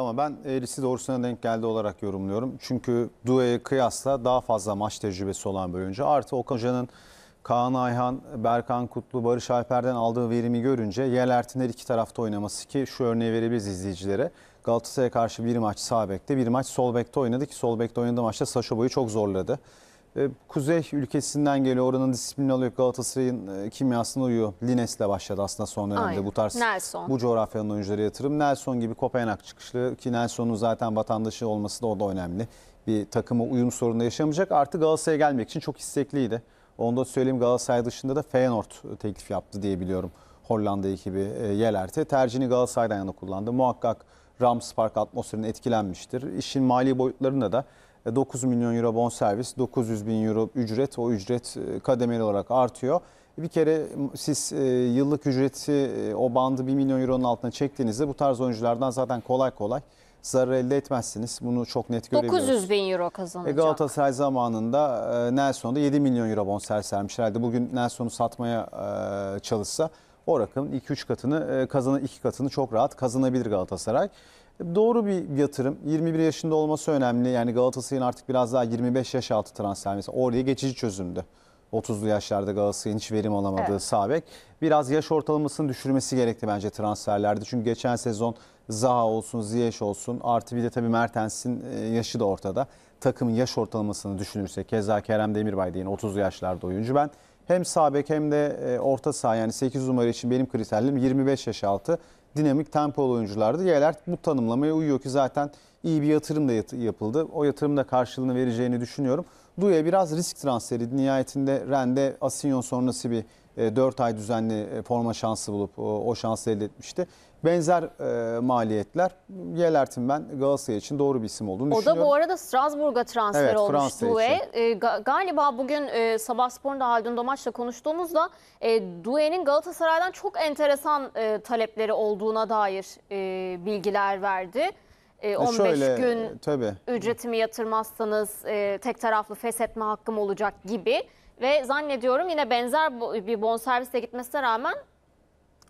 Ama ben eğrisi doğrusuna denk geldi olarak yorumluyorum. Çünkü Due'ye kıyasla daha fazla maç tecrübesi olan bir oyuncu. Artı Okan Hoca'nın Kaan Ayhan, Berkan Kutlu, Barış Alper'den aldığı verimi görünce Yelert'in her iki tarafta oynaması ki şu örneği verebiliriz izleyicilere. Galatasaray'a karşı bir maç sağ bekte, bir maç sol bekte oynadı ki sol bekte oynadığı maçta Saşo boyu çok zorladı. E, kuzey ülkesinden geliyor. Oranın disiplini alıyor. Galatasaray'ın e, kimyasına uyuyor. Lines'le başladı aslında son dönemde Aynen. bu tarz. Nelson. Bu coğrafyanın oyuncuları yatırım. Nelson gibi Kopenhag çıkışlı ki Nelson'un zaten vatandaşı olması da o da önemli. Bir takıma uyum sorunu yaşamayacak. Artı Galatasaray'a gelmek için çok istekliydi. Onu da söyleyeyim Galatasaray dışında da Feyenoord e, teklif yaptı diye biliyorum. Hollanda ekibi Yelert'e tercihini Galatasaray'dan yana kullandı. Muhakkak Rams Park atmosferinin etkilenmiştir. İşin mali boyutlarında da 9 e, milyon euro bon bonservis, 900 bin euro ücret. O ücret e, kademeli olarak artıyor. E, bir kere siz yıllık ücreti o bandı 1 milyon euronun altına çektiğinizde bu tarz oyunculardan zaten kolay kolay zarar elde etmezsiniz. Bunu çok net görebiliyoruz. 900 bin euro kazanacak. Galatasaray zamanında Nelson'da 7 milyon euro bon servis bonservis herhalde. Bugün Nelson'u satmaya çalışsa o rakamın 2-3 katını e, kazanı 2 katını çok rahat kazanabilir Galatasaray. Doğru bir yatırım. 21 yaşında olması önemli. Yani Galatasaray'ın artık biraz daha 25 yaş altı transfer mesela oraya geçici çözümdü. 30'lu yaşlarda Galatasaray'ın hiç verim alamadığı evet. Sabek. Biraz yaş ortalamasını düşürmesi gerekti bence transferlerde. Çünkü geçen sezon Zaha olsun, Ziyech olsun artı bir de tabii Mertens'in e, yaşı da ortada. Takımın yaş ortalamasını düşünürsek keza Kerem Demirbay deyin 30 yaşlarda oyuncu. Ben hem Sabek hem de e, orta saha yani 8 numara için benim kriterlerim 25 yaş altı dinamik tempo oyunculardı. Yeler bu tanımlamaya uyuyor ki zaten iyi bir yatırım da yapıldı. O yatırım da karşılığını vereceğini düşünüyorum. Duya biraz risk transferi nihayetinde Rende Asinyon sonrası bir 4 e, ay düzenli e, forma şansı bulup o şansı elde etmişti. Benzer e, maliyetler Yelert'in ben Galatasaray için doğru bir isim olduğunu o düşünüyorum. O da bu arada Strasbourg'a transfer evet, olmuş Due. galiba bugün e, Sabah Spor'da Haldun Domaç'la konuştuğumuzda e, Due'nin Galatasaray'dan çok enteresan talepleri olduğuna dair bilgiler verdi. 15 şöyle, gün tabii. ücretimi yatırmazsanız tek taraflı feshetme hakkım olacak gibi. Ve zannediyorum yine benzer bir bonservisle gitmesine rağmen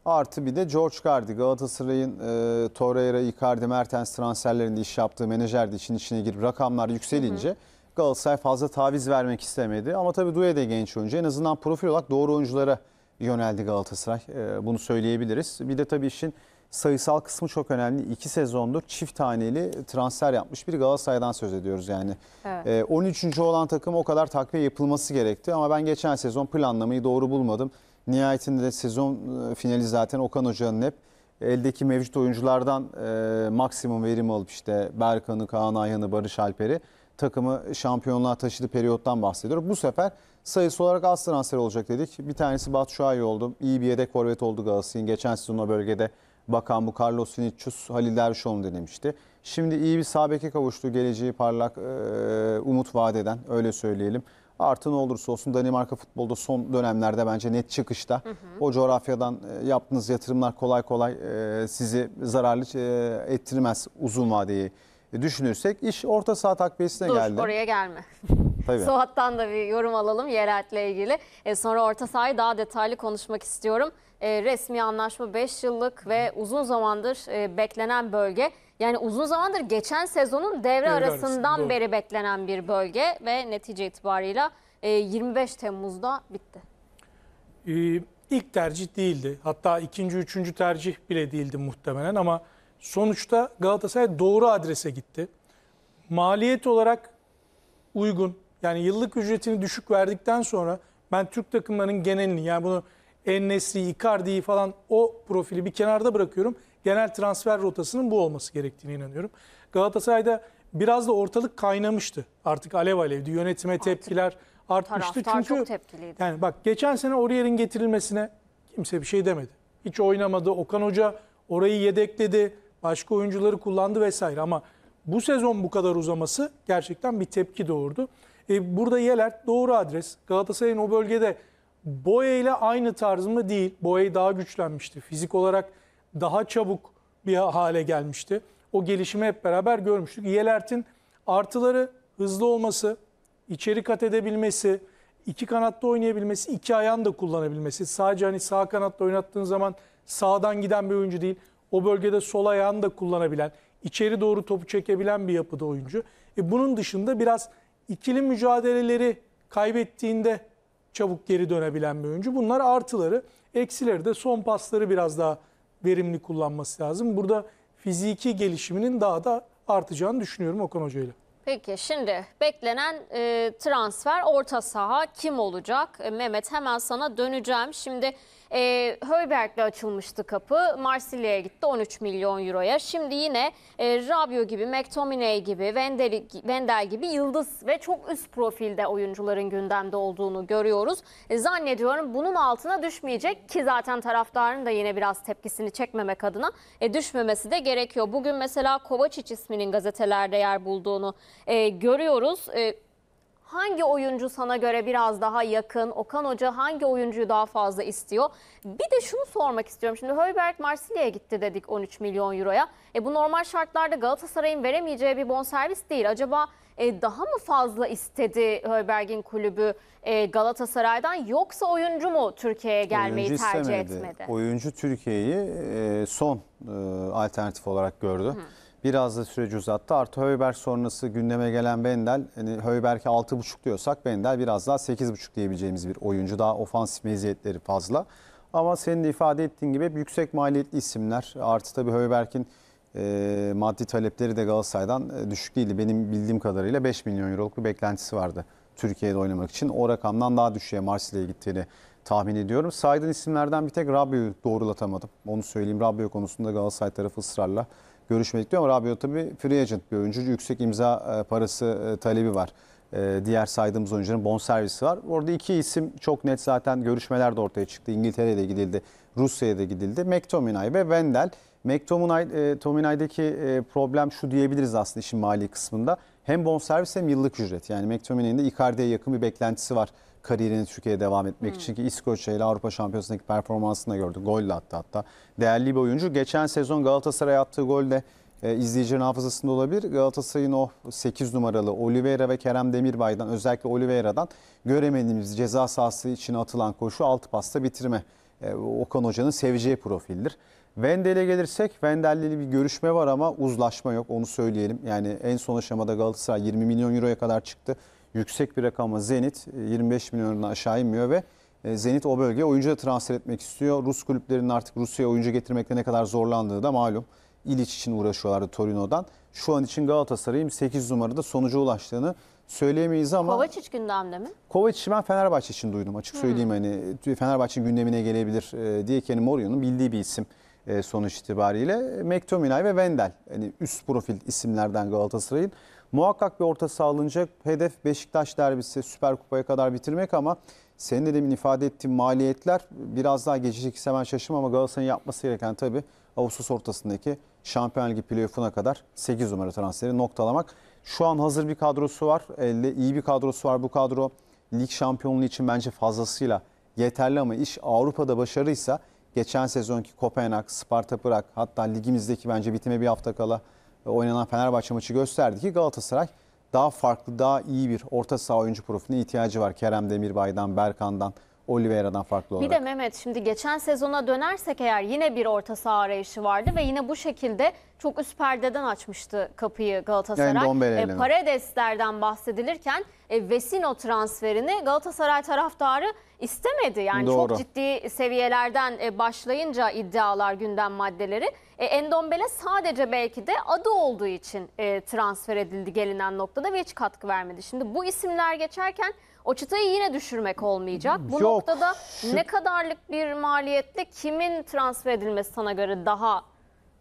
Artı bir de George Cardi Galatasaray'ın e, Torreira, Icardi, Mertens transferlerinde iş yaptığı menajer de işin içine girip rakamlar yükselince hı hı. Galatasaray fazla taviz vermek istemedi. Ama tabii Duya de genç oyuncu. En azından profil olarak doğru oyunculara yöneldi Galatasaray. E, bunu söyleyebiliriz. Bir de tabii işin sayısal kısmı çok önemli. İki sezondur çift taneli transfer yapmış bir Galatasaray'dan söz ediyoruz yani. Evet. E, ee, 13. olan takım o kadar takviye yapılması gerekti ama ben geçen sezon planlamayı doğru bulmadım. Nihayetinde de sezon e, finali zaten Okan Hoca'nın hep eldeki mevcut oyunculardan e, maksimum verim alıp işte Berkan'ı, Kaan Ayhan'ı, Barış Alper'i takımı şampiyonluğa taşıdığı periyottan bahsediyor. Bu sefer sayısı olarak az transfer olacak dedik. Bir tanesi Batu Şuay oldu. İyi bir yedek forvet oldu Galatasaray'ın. Geçen sezon o bölgede bakan bu Carlos Vinicius Halil Dervişoğlu denemişti. Şimdi iyi bir sağ kavuştu. Geleceği parlak, e, umut vaat eden öyle söyleyelim. Artı ne olursa olsun Danimarka futbolda son dönemlerde bence net çıkışta. Hı hı. O coğrafyadan e, yaptığınız yatırımlar kolay kolay e, sizi zararlı ettirmez uzun vadeyi düşünürsek. iş orta saha takviyesine Dur, geldi. Dur oraya gelme. Tabii. Suat'tan da bir yorum alalım Yerat'la ilgili. E, sonra orta sahayı daha detaylı konuşmak istiyorum. E, resmi anlaşma 5 yıllık ve uzun zamandır e, beklenen bölge. Yani uzun zamandır geçen sezonun devre, devre arasından arası, beri beklenen bir bölge ve netice itibarıyla e, 25 Temmuz'da bitti. Ee, ilk tercih değildi. Hatta ikinci, üçüncü tercih bile değildi muhtemelen ama sonuçta Galatasaray doğru adrese gitti. Maliyet olarak uygun. Yani yıllık ücretini düşük verdikten sonra ben Türk takımlarının genelini yani bunu Ennesri, Icardi'yi falan o profili bir kenarda bırakıyorum. Genel transfer rotasının bu olması gerektiğine inanıyorum. Galatasaray'da biraz da ortalık kaynamıştı. Artık alev alevdi. Yönetime Artık tepkiler artmıştı. Çünkü çok tepkiliydi. Yani bak geçen sene Oriyer'in getirilmesine kimse bir şey demedi. Hiç oynamadı. Okan Hoca orayı yedekledi. Başka oyuncuları kullandı vesaire ama bu sezon bu kadar uzaması gerçekten bir tepki doğurdu. E, burada Yelert doğru adres. Galatasaray'ın o bölgede Boye ile aynı tarz mı değil. Boye daha güçlenmişti. Fizik olarak daha çabuk bir hale gelmişti. O gelişimi hep beraber görmüştük. Yelert'in artıları hızlı olması, içeri kat edebilmesi, iki kanatta oynayabilmesi, iki ayağını da kullanabilmesi. Sadece hani sağ kanatta oynattığın zaman sağdan giden bir oyuncu değil. O bölgede sol ayağını da kullanabilen, içeri doğru topu çekebilen bir yapıda oyuncu. E bunun dışında biraz ikili mücadeleleri kaybettiğinde çabuk geri dönebilen bir oyuncu. Bunlar artıları. Eksileri de son pasları biraz daha verimli kullanması lazım. Burada fiziki gelişiminin daha da artacağını düşünüyorum Okan Hoca ile. Peki şimdi beklenen e, transfer orta saha kim olacak? E, Mehmet hemen sana döneceğim. Şimdi e, Höyberk'le açılmıştı kapı. Marsilya'ya gitti 13 milyon euroya. Şimdi yine e, Rabio gibi, McTominay gibi, Vendel, Vendel gibi yıldız ve çok üst profilde oyuncuların gündemde olduğunu görüyoruz. E, zannediyorum bunun altına düşmeyecek ki zaten taraftarın da yine biraz tepkisini çekmemek adına e, düşmemesi de gerekiyor. Bugün mesela Kovacic isminin gazetelerde yer bulduğunu e, görüyoruz. E, hangi oyuncu sana göre biraz daha yakın? Okan Hoca hangi oyuncuyu daha fazla istiyor? Bir de şunu sormak istiyorum. Şimdi Höyberg Marsilya'ya gitti dedik 13 milyon euroya. E, bu normal şartlarda Galatasaray'ın veremeyeceği bir bonservis değil. Acaba e, daha mı fazla istedi Höyberg'in kulübü e, Galatasaray'dan yoksa oyuncu mu Türkiye'ye gelmeyi oyuncu tercih istemedi. etmedi? Oyuncu Türkiye'yi e, son e, alternatif olarak gördü. Hı biraz da süreci uzattı. Artı Höyberg sonrası gündeme gelen Bendel, hani Höyberg'e 6.5 diyorsak Bendel biraz daha 8.5 diyebileceğimiz bir oyuncu. Daha ofansif meziyetleri fazla. Ama senin de ifade ettiğin gibi yüksek maliyetli isimler. Artı tabii Höyberg'in e, maddi talepleri de Galatasaray'dan e, düşük değildi. Benim bildiğim kadarıyla 5 milyon euroluk bir beklentisi vardı Türkiye'de oynamak için. O rakamdan daha düşüğe Marsilya'ya gittiğini tahmin ediyorum. Saydığın isimlerden bir tek Rabiot'u doğrulatamadım. Onu söyleyeyim. Rabiot konusunda Galatasaray tarafı ısrarla Görüşmedik diyor ama Rabiot tabii free agent bir oyuncu. Yüksek imza e, parası e, talebi var. E, diğer saydığımız oyuncuların bon servisi var. Orada iki isim çok net zaten görüşmeler de ortaya çıktı. İngiltere'ye de gidildi, Rusya'ya da gidildi. McTominay ve Wendel. McTominay'daki problem şu diyebiliriz aslında işin mali kısmında. Hem bonservis hem yıllık ücret. Yani McTominay'in de Icardi'ye yakın bir beklentisi var kariyerini Türkiye'ye devam etmek hmm. için ki İskoçya ile Avrupa Şampiyonası'ndaki performansını da gördü. Golle attı hatta. Değerli bir oyuncu. Geçen sezon Galatasaray attığı golle e, izleyicinin hafızasında olabilir. Galatasaray'ın o 8 numaralı Oliveira ve Kerem Demirbay'dan özellikle Oliveira'dan göremediğimiz ceza sahası için atılan koşu alt pasta bitirme. E, Okan Hoca'nın seveceği profildir. Vendel'e gelirsek Vendel'le bir görüşme var ama uzlaşma yok onu söyleyelim. Yani en son aşamada Galatasaray 20 milyon euroya kadar çıktı. Yüksek bir rakam ama Zenit 25 e, milyon aşağı inmiyor ve e, Zenit o bölgeye oyuncu da transfer etmek istiyor. Rus kulüplerinin artık Rusya'ya oyuncu getirmekte ne kadar zorlandığı da malum. İliç için uğraşıyorlardı Torino'dan. Şu an için Galatasaray'ın 8 numarada sonuca ulaştığını söyleyemeyiz ama... Kovacic gündemde mi? Kovacic'i ben Fenerbahçe için duydum açık hmm. söyleyeyim. Hani Fenerbahçe'nin gündemine gelebilir e, diye Kenny hani Morion'un bildiği bir isim. E, sonuç itibariyle. McTominay ve Wendel yani üst profil isimlerden Galatasaray'ın. Muhakkak bir orta sağlanacak. Hedef Beşiktaş derbisi Süper Kupa'ya kadar bitirmek ama senin de demin ifade ettiğin maliyetler biraz daha geçecek hemen şaşırma ama Galatasaray'ın yapması gereken tabii Ağustos ortasındaki Şampiyon Ligi playoff'una kadar 8 numara transferi noktalamak. Şu an hazır bir kadrosu var. Elde iyi bir kadrosu var bu kadro. Lig şampiyonluğu için bence fazlasıyla yeterli ama iş Avrupa'da başarıysa geçen sezonki Kopenhag, Sparta Prag hatta ligimizdeki bence bitime bir hafta kala e, oynanan Fenerbahçe maçı gösterdi ki Galatasaray daha farklı, daha iyi bir orta saha oyuncu profiline ihtiyacı var. Kerem Demirbay'dan, Berkan'dan, Oliveira'dan farklı olarak. Bir de Mehmet şimdi geçen sezona dönersek eğer yine bir orta saha arayışı vardı ve yine bu şekilde çok üst perdeden açmıştı kapıyı Galatasaray. Yani e, Paredeslerden bahsedilirken e, Vesino transferini Galatasaray taraftarı istemedi. Yani Doğru. çok ciddi seviyelerden e, başlayınca iddialar gündem maddeleri. E, Endombele sadece belki de adı olduğu için e, transfer edildi gelinen noktada ve hiç katkı vermedi. Şimdi bu isimler geçerken o çıtayı yine düşürmek olmayacak. Bu Yok, noktada şu- ne kadarlık bir maliyetle kimin transfer edilmesi sana göre daha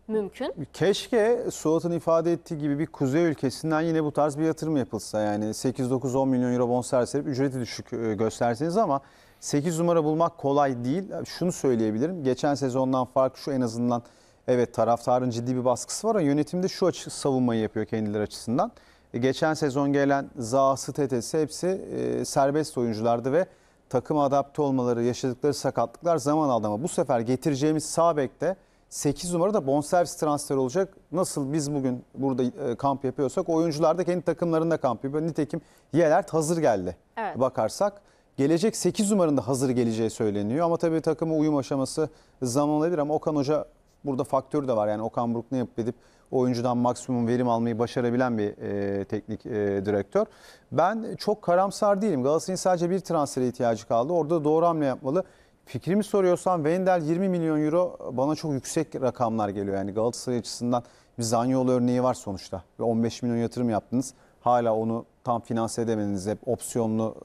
mümkün? Keşke Suat'ın ifade ettiği gibi bir kuzey ülkesinden yine bu tarz bir yatırım yapılsa. Yani 8-9-10 milyon euro bonservis verip ücreti düşük e, gösterseniz ama 8 numara bulmak kolay değil. Şunu söyleyebilirim. Geçen sezondan farklı şu en azından evet taraftarın ciddi bir baskısı var ama yönetimde şu açı savunmayı yapıyor kendileri açısından. E, geçen sezon gelen Zahası Tetesi hepsi e, serbest oyunculardı ve takım adapte olmaları, yaşadıkları sakatlıklar zaman aldı ama bu sefer getireceğimiz sağ bekte 8 numara da bonservis transferi olacak. Nasıl biz bugün burada e, kamp yapıyorsak oyuncular da kendi takımlarında kamp yapıyor. Nitekim Yelert hazır geldi. Evet. Bakarsak gelecek 8 numaranın da hazır geleceği söyleniyor. Ama tabii takıma uyum aşaması zaman alabilir ama Okan Hoca burada faktörü de var. Yani Okan Buruk ne yapıp edip oyuncudan maksimum verim almayı başarabilen bir e, teknik e, direktör. Ben çok karamsar değilim. Galatasaray'ın sadece bir transfere ihtiyacı kaldı. Orada doğru hamle yapmalı. Fikrimi soruyorsan Wendel 20 milyon euro bana çok yüksek rakamlar geliyor. Yani Galatasaray açısından bir Zanyol örneği var sonuçta. Ve 15 milyon yatırım yaptınız. Hala onu tam finanse edemediniz hep opsiyonlu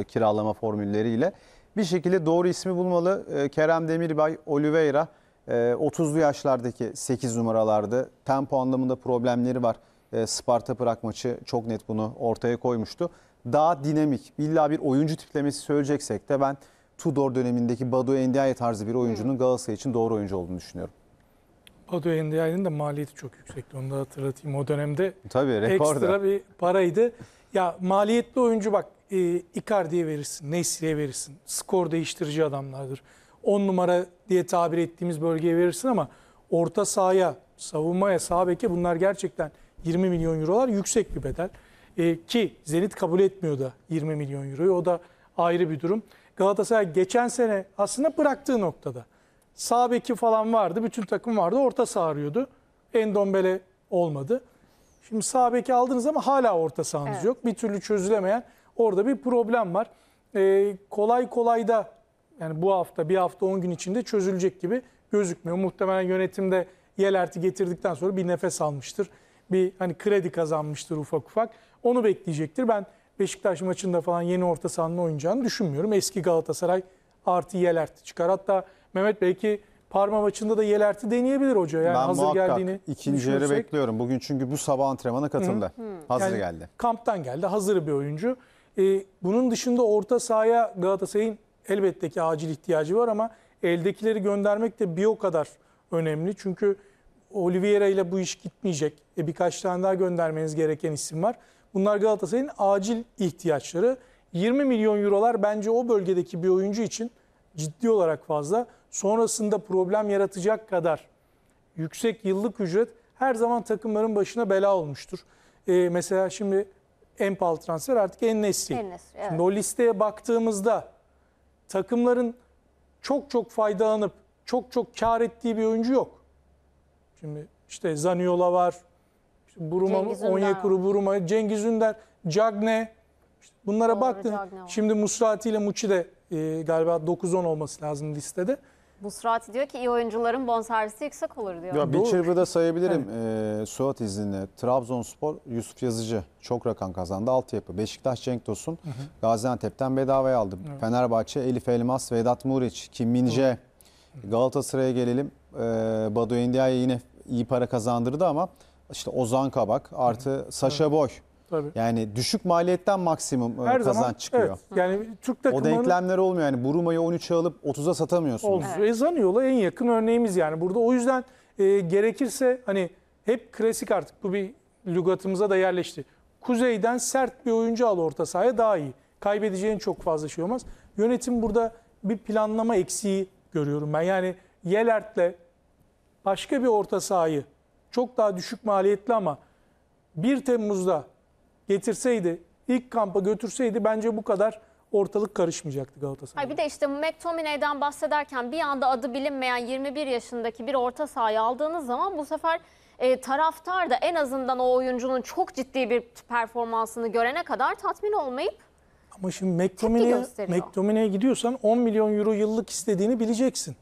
e, kiralama formülleriyle. Bir şekilde doğru ismi bulmalı. E, Kerem Demirbay, Oliveira, e, ee, 30'lu yaşlardaki 8 numaralardı. Tempo anlamında problemleri var. E, Sparta Prag maçı çok net bunu ortaya koymuştu. Daha dinamik, illa bir oyuncu tiplemesi söyleyeceksek de ben Tudor dönemindeki Badu Endiaye tarzı bir oyuncunun Galatasaray için doğru oyuncu olduğunu düşünüyorum. Badu Endiaye'nin de maliyeti çok yüksekti. Onu da hatırlatayım. O dönemde Tabii, rekorda. ekstra bir paraydı. Ya maliyetli oyuncu bak e, Icardi'ye verirsin, Nesli'ye verirsin. Skor değiştirici adamlardır. 10 numara diye tabir ettiğimiz bölgeye verirsin ama orta sahaya, savunmaya, sağ beke bunlar gerçekten 20 milyon eurolar yüksek bir bedel. E, ki Zenit kabul etmiyor da 20 milyon euroyu. O da ayrı bir durum. Galatasaray geçen sene aslında bıraktığı noktada. Sağ beki falan vardı. Bütün takım vardı. Orta saha arıyordu. Endombele olmadı. Şimdi sağ beki aldınız ama hala orta sahanız evet. yok. Bir türlü çözülemeyen orada bir problem var. Ee, kolay kolay da yani bu hafta bir hafta 10 gün içinde çözülecek gibi gözükmüyor. Muhtemelen yönetimde Yelert'i getirdikten sonra bir nefes almıştır. Bir hani kredi kazanmıştır ufak ufak. Onu bekleyecektir. Ben Beşiktaş maçında falan yeni orta sahanın oynayacağını düşünmüyorum. Eski Galatasaray artı Yelert çıkar. Hatta Mehmet belki Parma maçında da Yelert'i deneyebilir hoca. Yani ben hazır geldiğini ikinci yarı bekliyorum. Bugün çünkü bu sabah antrenmana katıldı. Hı hı. Hazır yani geldi. Kamptan geldi. Hazır bir oyuncu. Ee, bunun dışında orta sahaya Galatasaray'ın elbette ki acil ihtiyacı var ama eldekileri göndermek de bir o kadar önemli. Çünkü Oliveira ile bu iş gitmeyecek. E birkaç tane daha göndermeniz gereken isim var. Bunlar Galatasaray'ın acil ihtiyaçları. 20 milyon eurolar bence o bölgedeki bir oyuncu için ciddi olarak fazla. Sonrasında problem yaratacak kadar yüksek yıllık ücret her zaman takımların başına bela olmuştur. E, mesela şimdi en pahalı transfer artık en nesli. En nesli evet. Şimdi o listeye baktığımızda takımların çok çok faydalanıp çok çok kar ettiği bir oyuncu yok. Şimdi işte Zaniola var, işte Buruma, Onyekuru Buruma, Cengiz Ünder, Cagne. İşte bunlara baktın. Şimdi Musrati ile Muçi de e, galiba 9-10 olması lazım listede. Busrati diyor ki iyi oyuncuların bonservisi yüksek olur diyor. Ya bir çırpı da sayabilirim. Ee, Suat İzinli, Trabzonspor, Yusuf Yazıcı çok rakam kazandı. Altyapı. Beşiktaş Cenk Tosun, hı hı. Gaziantep'ten bedavaya aldı. Evet. Fenerbahçe, Elif Elmas, Vedat Muriç, Kim Minje. Galatasaray'a gelelim. Ee, Badu Endia'ya yine iyi para kazandırdı ama işte Ozan Kabak artı hı hı. Saşa Boy. Tabii. Yani düşük maliyetten maksimum e, Her kazanç zaman, çıkıyor. Evet. Yani Türk takımının... O denklemler olmuyor yani Buruma'yı 13'e alıp 30'a satamıyorsunuz. Evet. E, Zaniyola en yakın örneğimiz yani burada. O yüzden e, gerekirse hani hep klasik artık bu bir lügatımıza da yerleşti. Kuzeyden sert bir oyuncu al orta sahaya daha iyi. Kaybedeceğin çok fazla şey olmaz. Yönetim burada bir planlama eksiği görüyorum ben. Yani Yelert'le başka bir orta sahayı çok daha düşük maliyetli ama 1 Temmuz'da getirseydi, ilk kampa götürseydi bence bu kadar ortalık karışmayacaktı Galatasaray'da. Bir de işte McTominay'dan bahsederken bir anda adı bilinmeyen 21 yaşındaki bir orta sahaya aldığınız zaman bu sefer e, taraftar da en azından o oyuncunun çok ciddi bir performansını görene kadar tatmin olmayıp Ama şimdi McTominay'e McTominay gidiyorsan 10 milyon euro yıllık istediğini bileceksin.